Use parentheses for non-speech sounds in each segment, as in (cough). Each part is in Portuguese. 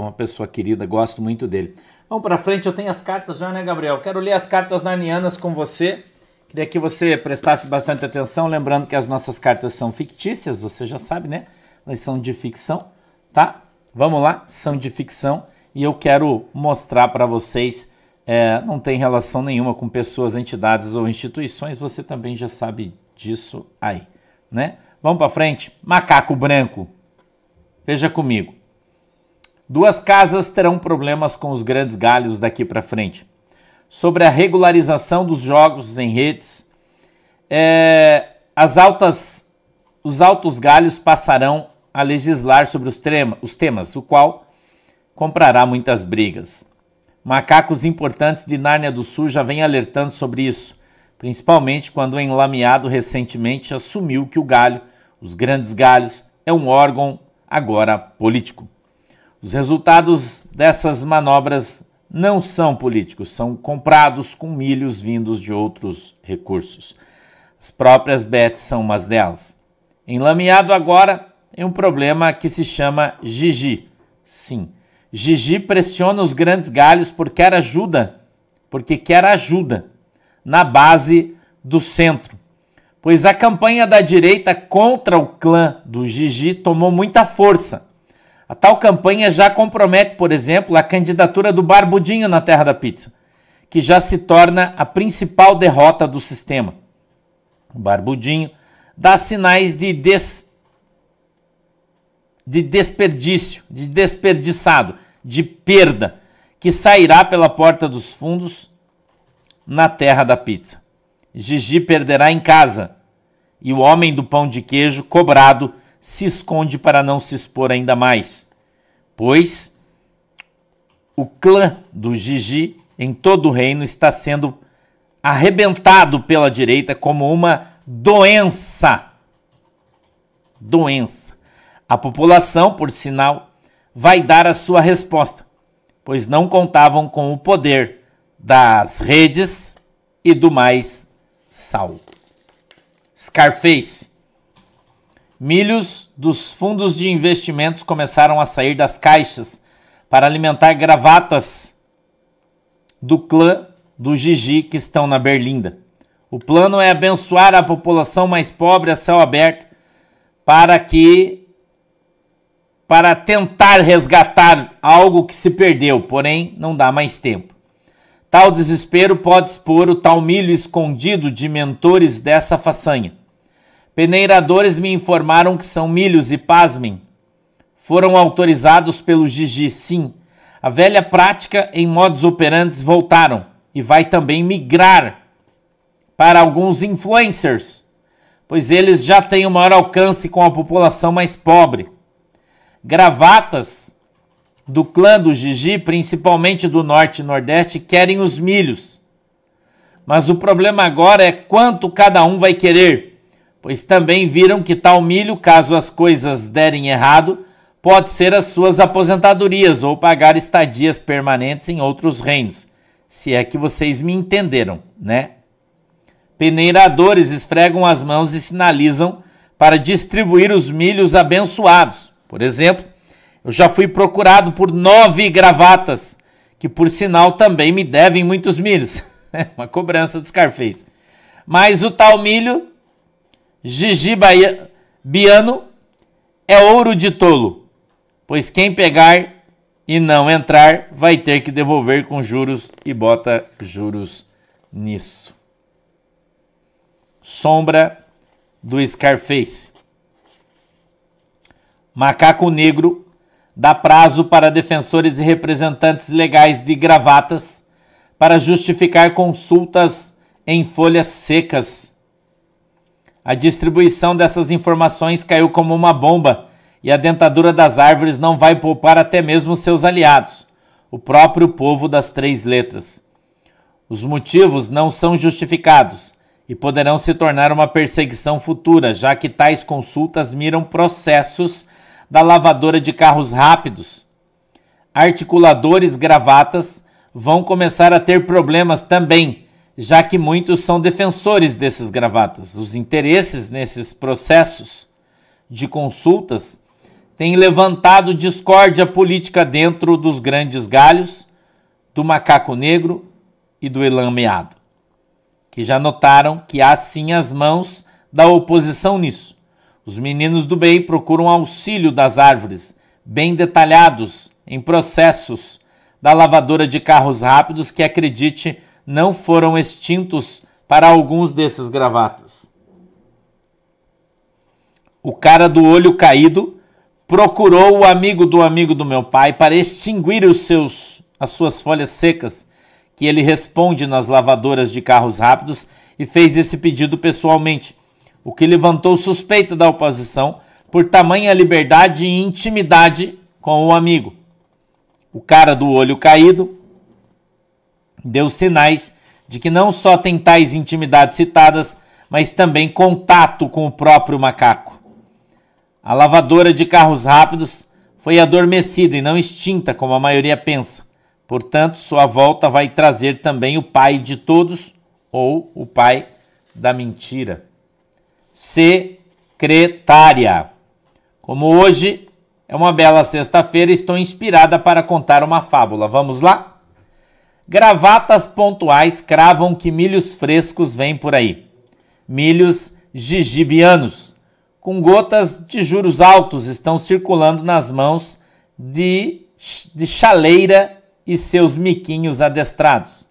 uma pessoa querida, gosto muito dele. Vamos para frente, eu tenho as cartas já, né, Gabriel? Quero ler as cartas narnianas com você. Queria que você prestasse bastante atenção, lembrando que as nossas cartas são fictícias, você já sabe, né? Elas são de ficção, tá? Vamos lá, são de ficção e eu quero mostrar para vocês. É, não tem relação nenhuma com pessoas, entidades ou instituições, você também já sabe disso aí, né? Vamos para frente? Macaco branco. Veja comigo. Duas casas terão problemas com os grandes galhos daqui para frente. Sobre a regularização dos jogos em redes, é, as altas, os altos galhos passarão a legislar sobre os, trema, os temas, o qual comprará muitas brigas. Macacos importantes de Nárnia do Sul já vêm alertando sobre isso, principalmente quando o enlameado recentemente assumiu que o galho, os grandes galhos, é um órgão agora político. Os resultados dessas manobras não são políticos, são comprados com milhos vindos de outros recursos. As próprias bets são umas delas. Enlameado agora em é um problema que se chama Gigi. Sim, Gigi pressiona os grandes galhos porque quer ajuda, porque quer ajuda na base do centro. Pois a campanha da direita contra o clã do Gigi tomou muita força a tal campanha já compromete, por exemplo, a candidatura do Barbudinho na Terra da Pizza, que já se torna a principal derrota do sistema. O Barbudinho dá sinais de, des... de desperdício, de desperdiçado, de perda, que sairá pela porta dos fundos na Terra da Pizza. Gigi perderá em casa e o homem do pão de queijo cobrado se esconde para não se expor ainda mais, pois o clã do Gigi em todo o reino está sendo arrebentado pela direita como uma doença. Doença. A população, por sinal, vai dar a sua resposta, pois não contavam com o poder das redes e do mais sal. Scarface Milhos dos fundos de investimentos começaram a sair das caixas para alimentar gravatas do clã do Gigi que estão na Berlinda. O plano é abençoar a população mais pobre a céu aberto para que para tentar resgatar algo que se perdeu, porém não dá mais tempo. Tal desespero pode expor o tal milho escondido de mentores dessa façanha. Peneiradores me informaram que são milhos e pasmem. Foram autorizados pelo Gigi, sim. A velha prática em modos operantes voltaram e vai também migrar para alguns influencers, pois eles já têm o um maior alcance com a população mais pobre. Gravatas do clã do Gigi, principalmente do norte e nordeste, querem os milhos. Mas o problema agora é quanto cada um vai querer pois também viram que tal milho, caso as coisas derem errado, pode ser as suas aposentadorias ou pagar estadias permanentes em outros reinos, se é que vocês me entenderam, né? Peneiradores esfregam as mãos e sinalizam para distribuir os milhos abençoados. Por exemplo, eu já fui procurado por nove gravatas, que por sinal também me devem muitos milhos. (laughs) Uma cobrança dos carfeis. Mas o tal milho Gigi Biano é ouro de tolo, pois quem pegar e não entrar vai ter que devolver com juros e bota juros nisso. Sombra do Scarface. Macaco Negro dá prazo para defensores e representantes legais de gravatas para justificar consultas em folhas secas a distribuição dessas informações caiu como uma bomba e a dentadura das árvores não vai poupar até mesmo seus aliados, o próprio povo das três letras. Os motivos não são justificados e poderão se tornar uma perseguição futura, já que tais consultas miram processos da lavadora de carros rápidos. Articuladores gravatas vão começar a ter problemas também já que muitos são defensores desses gravatas. Os interesses nesses processos de consultas têm levantado discórdia política dentro dos grandes galhos, do macaco negro e do elameado, que já notaram que há sim as mãos da oposição nisso. Os meninos do bem procuram auxílio das árvores, bem detalhados em processos da lavadora de carros rápidos que acredite não foram extintos para alguns desses gravatas. O cara do olho caído procurou o amigo do amigo do meu pai para extinguir os seus as suas folhas secas, que ele responde nas lavadoras de carros rápidos e fez esse pedido pessoalmente, o que levantou suspeita da oposição por tamanha liberdade e intimidade com o amigo. O cara do olho caído deu sinais de que não só tem tais intimidades citadas, mas também contato com o próprio macaco. A lavadora de carros rápidos foi adormecida e não extinta, como a maioria pensa. Portanto, sua volta vai trazer também o pai de todos, ou o pai da mentira. Secretária. Como hoje é uma bela sexta-feira, estou inspirada para contar uma fábula. Vamos lá? Gravatas pontuais cravam que milhos frescos vêm por aí. Milhos gigibianos, com gotas de juros altos, estão circulando nas mãos de, de chaleira e seus miquinhos adestrados.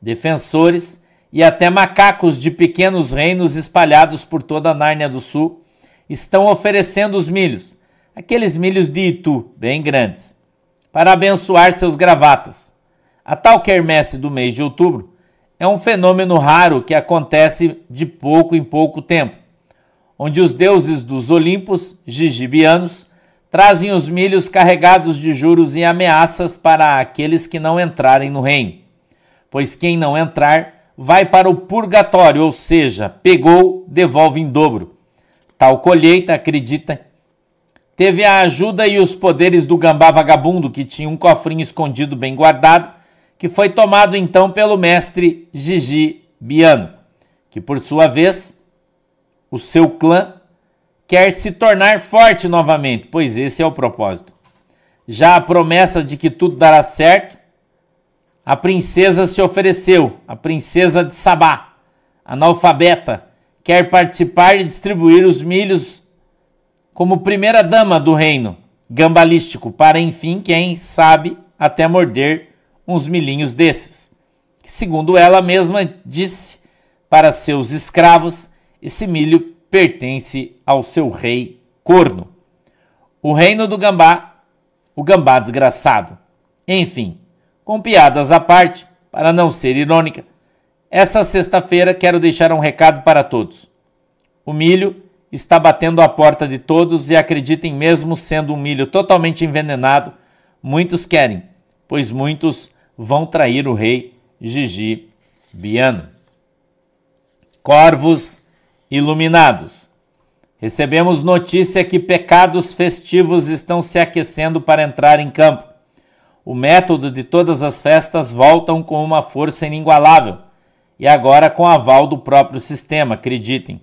Defensores e até macacos de pequenos reinos espalhados por toda a Nárnia do Sul estão oferecendo os milhos, aqueles milhos de Itu, bem grandes, para abençoar seus gravatas. A tal quermesse do mês de outubro é um fenômeno raro que acontece de pouco em pouco tempo, onde os deuses dos Olimpos, gigibianos, trazem os milhos carregados de juros e ameaças para aqueles que não entrarem no reino. Pois quem não entrar vai para o purgatório, ou seja, pegou, devolve em dobro. Tal colheita, acredita, teve a ajuda e os poderes do gambá vagabundo, que tinha um cofrinho escondido bem guardado que foi tomado então pelo mestre Gigi Biano, que por sua vez, o seu clã quer se tornar forte novamente, pois esse é o propósito. Já a promessa de que tudo dará certo, a princesa se ofereceu, a princesa de Sabá, analfabeta, quer participar e distribuir os milhos como primeira dama do reino gambalístico, para enfim, quem sabe até morder uns milhinhos desses. Segundo ela mesma disse para seus escravos, esse milho pertence ao seu rei corno. O reino do gambá, o gambá desgraçado. Enfim, com piadas à parte, para não ser irônica, essa sexta-feira quero deixar um recado para todos. O milho está batendo a porta de todos e acreditem, mesmo sendo um milho totalmente envenenado, muitos querem, pois muitos vão trair o rei Gigi Biano. Corvos iluminados. Recebemos notícia que pecados festivos estão se aquecendo para entrar em campo. O método de todas as festas voltam com uma força inigualável e agora com aval do próprio sistema, acreditem.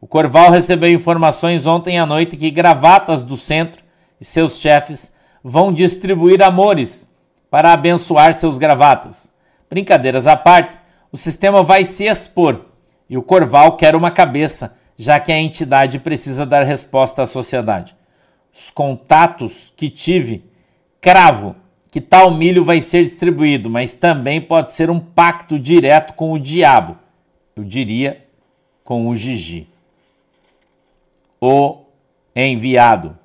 O Corval recebeu informações ontem à noite que gravatas do centro e seus chefes vão distribuir amores para abençoar seus gravatas. Brincadeiras à parte, o sistema vai se expor e o Corval quer uma cabeça, já que a entidade precisa dar resposta à sociedade. Os contatos que tive, cravo que tal milho vai ser distribuído, mas também pode ser um pacto direto com o diabo. Eu diria com o Gigi. O enviado.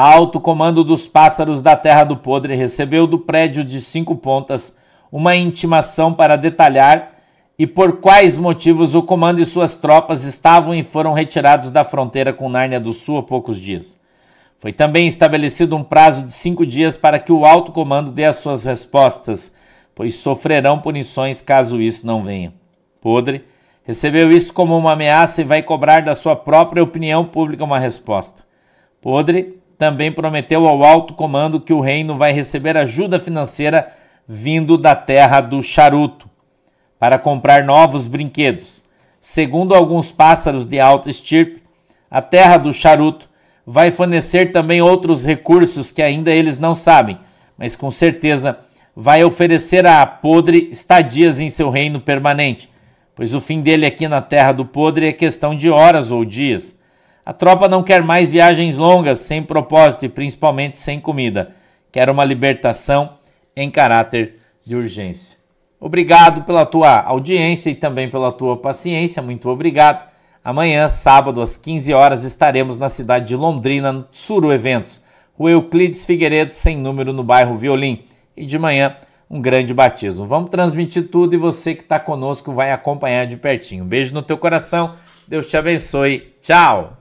Alto comando dos pássaros da Terra do Podre recebeu do prédio de Cinco Pontas uma intimação para detalhar e por quais motivos o comando e suas tropas estavam e foram retirados da fronteira com Nárnia do Sul há poucos dias. Foi também estabelecido um prazo de cinco dias para que o alto comando dê as suas respostas, pois sofrerão punições caso isso não venha. Podre recebeu isso como uma ameaça e vai cobrar da sua própria opinião pública uma resposta. Podre também prometeu ao alto comando que o reino vai receber ajuda financeira vindo da terra do charuto para comprar novos brinquedos. Segundo alguns pássaros de alta estirpe, a terra do charuto vai fornecer também outros recursos que ainda eles não sabem, mas com certeza vai oferecer a podre estadias em seu reino permanente, pois o fim dele aqui na terra do podre é questão de horas ou dias. A tropa não quer mais viagens longas, sem propósito e principalmente sem comida. Quer uma libertação em caráter de urgência. Obrigado pela tua audiência e também pela tua paciência. Muito obrigado. Amanhã, sábado, às 15 horas, estaremos na cidade de Londrina, no Tsuru Eventos, o Euclides Figueiredo, sem número, no bairro Violim. E de manhã, um grande batismo. Vamos transmitir tudo e você que está conosco vai acompanhar de pertinho. Um beijo no teu coração, Deus te abençoe. Tchau!